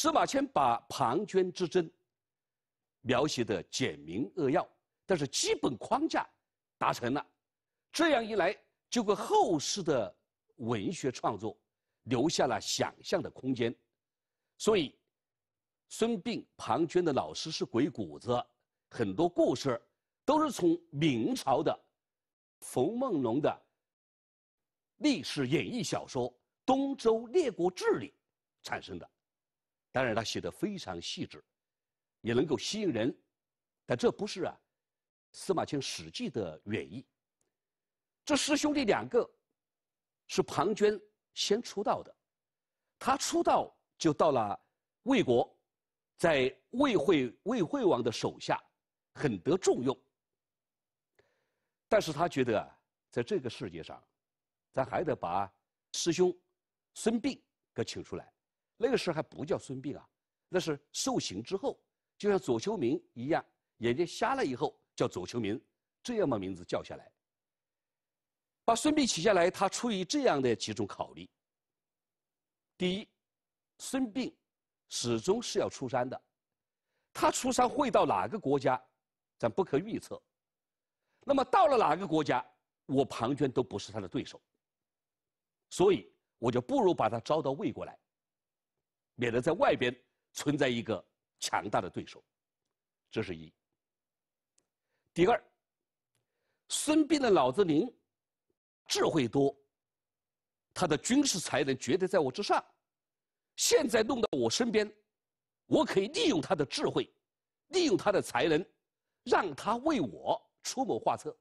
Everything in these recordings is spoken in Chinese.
司马迁把庞涓之争描写的简明扼要，但是基本框架达成了，这样一来，就给后世的文学创作留下了想象的空间。所以，孙膑、庞涓的老师是鬼谷子，很多故事都是从明朝的冯梦龙的历史演绎小说《东周列国志》里产生的。当然，他写的非常细致，也能够吸引人，但这不是啊司马迁《史记》的原意。这师兄弟两个，是庞涓先出道的，他出道就到了魏国，在魏惠魏惠王的手下很得重用。但是他觉得啊，在这个世界上，咱还得把师兄孙膑给请出来。那个时候还不叫孙膑啊，那是受刑之后，就像左丘明一样眼睛瞎了以后叫左丘明，这样把名字叫下来。把孙膑取下来，他出于这样的几种考虑。第一，孙膑始终是要出山的，他出山会到哪个国家，咱不可预测。那么到了哪个国家，我庞涓都不是他的对手，所以我就不如把他招到魏国来。免得在外边存在一个强大的对手，这是一。第二，孙膑的脑子灵，智慧多，他的军事才能绝对在我之上。现在弄到我身边，我可以利用他的智慧，利用他的才能，让他为我出谋划策。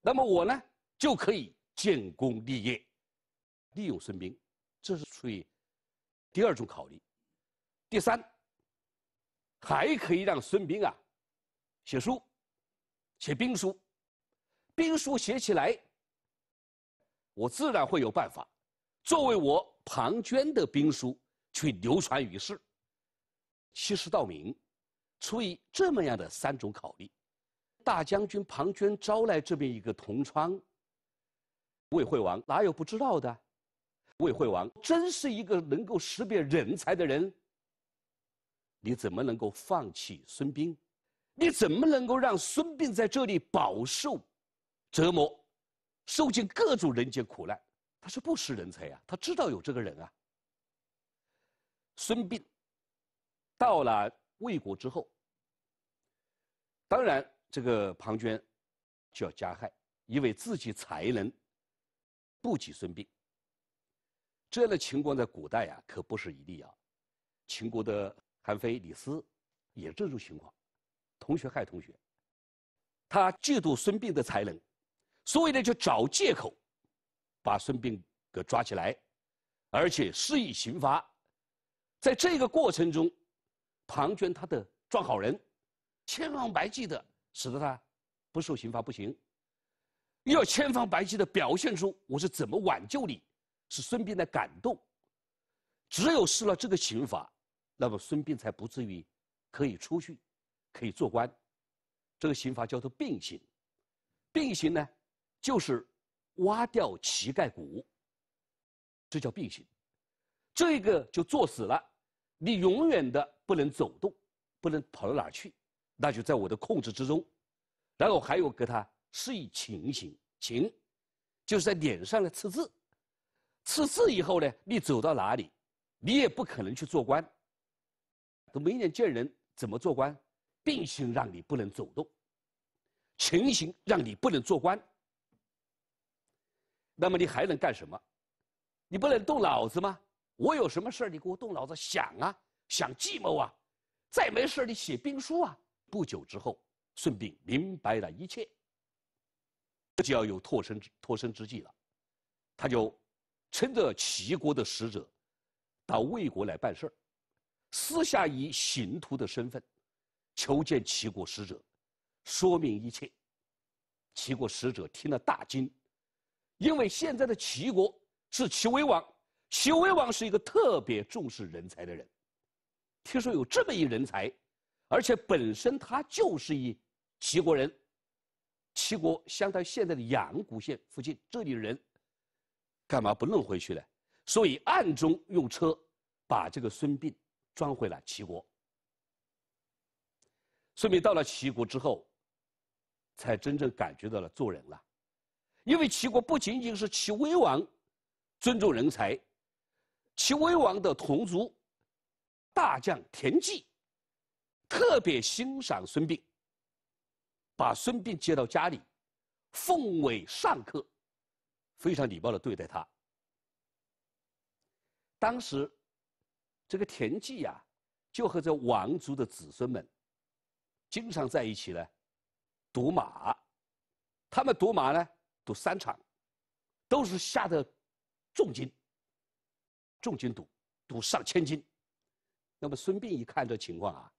那么我呢，就可以建功立业，利用孙膑，这是属于。第二种考虑，第三，还可以让孙膑啊写书，写兵书，兵书写起来，我自然会有办法，作为我庞涓的兵书去流传于世，欺世盗名，出于这么样的三种考虑，大将军庞涓招来这么一个同窗，魏惠王哪有不知道的？魏惠王真是一个能够识别人才的人。你怎么能够放弃孙膑？你怎么能够让孙膑在这里饱受折磨，受尽各种人间苦难？他是不识人才啊！他知道有这个人啊。孙膑到了魏国之后，当然这个庞涓就要加害，因为自己才能不及孙膑。这样的情况在古代呀，可不是一例啊。秦国的韩非、李斯，也这种情况，同学害同学。他嫉妒孙膑的才能，所以呢就找借口，把孙膑给抓起来，而且施以刑罚。在这个过程中，庞涓他的装好人，千方百计的使得他不受刑罚不行，又要千方百计的表现出我是怎么挽救你。是孙膑的感动，只有施了这个刑罚，那么孙膑才不至于可以出去，可以做官。这个刑罚叫做并刑，并刑呢，就是挖掉膝盖骨。这叫并刑，这个就作死了，你永远的不能走动，不能跑到哪儿去，那就在我的控制之中。然后还有给他施以情刑，情，就是在脸上呢刺字。此字以后呢，你走到哪里，你也不可能去做官。都没脸见人，怎么做官？病情让你不能走动，情形让你不能做官。那么你还能干什么？你不能动脑子吗？我有什么事你给我动脑子想啊，想计谋啊。再没事你写兵书啊。不久之后，顺便明白了一切，就要有脱身之脱身之计了，他就。趁着齐国的使者到魏国来办事儿，私下以行徒的身份求见齐国使者，说明一切。齐国使者听了大惊，因为现在的齐国是齐威王，齐威王是一个特别重视人才的人，听说有这么一人才，而且本身他就是一齐国人，齐国相当于现在的阳谷县附近这里的人。干嘛不弄回去呢？所以暗中用车把这个孙膑装回了齐国。孙膑到了齐国之后，才真正感觉到了做人了，因为齐国不仅仅是齐威王尊重人才，齐威王的同族大将田忌特别欣赏孙膑，把孙膑接到家里，奉为上客。非常礼貌的对待他。当时，这个田忌呀，就和这王族的子孙们，经常在一起呢，赌马。他们赌马呢，赌三场，都是下的重金。重金赌，赌上千金。那么孙膑一看这情况啊，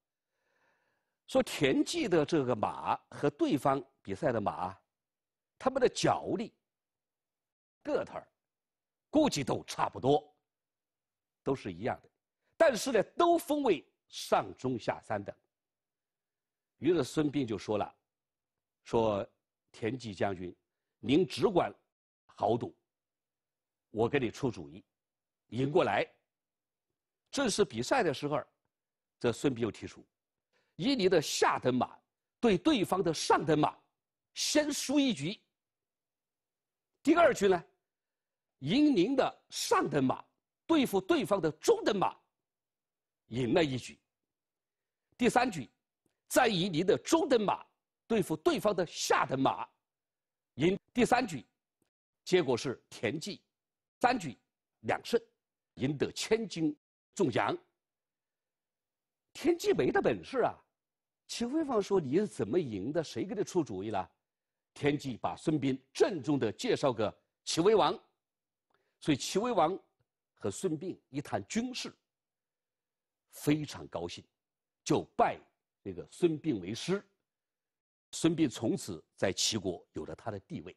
说田忌的这个马和对方比赛的马，他们的脚力。个头估计都差不多，都是一样的，但是呢，都分为上中下三等。于是孙膑就说了：“说田忌将军，您只管豪赌，我给你出主意，赢过来。”正式比赛的时候，这孙膑又提出，以你的下等马对对方的上等马，先输一局。第二局呢？赢您的上等马对付对方的中等马，赢了一局。第三局，再以您的中等马对付对方的下等马，赢第三局，结果是田忌三局两胜，赢得千金中奖。田忌没的本事啊，齐威王说：“你是怎么赢的？谁给你出主意了？”田忌把孙膑郑重的介绍给齐威王。所以齐威王和孙膑一谈军事，非常高兴，就拜那个孙膑为师。孙膑从此在齐国有了他的地位。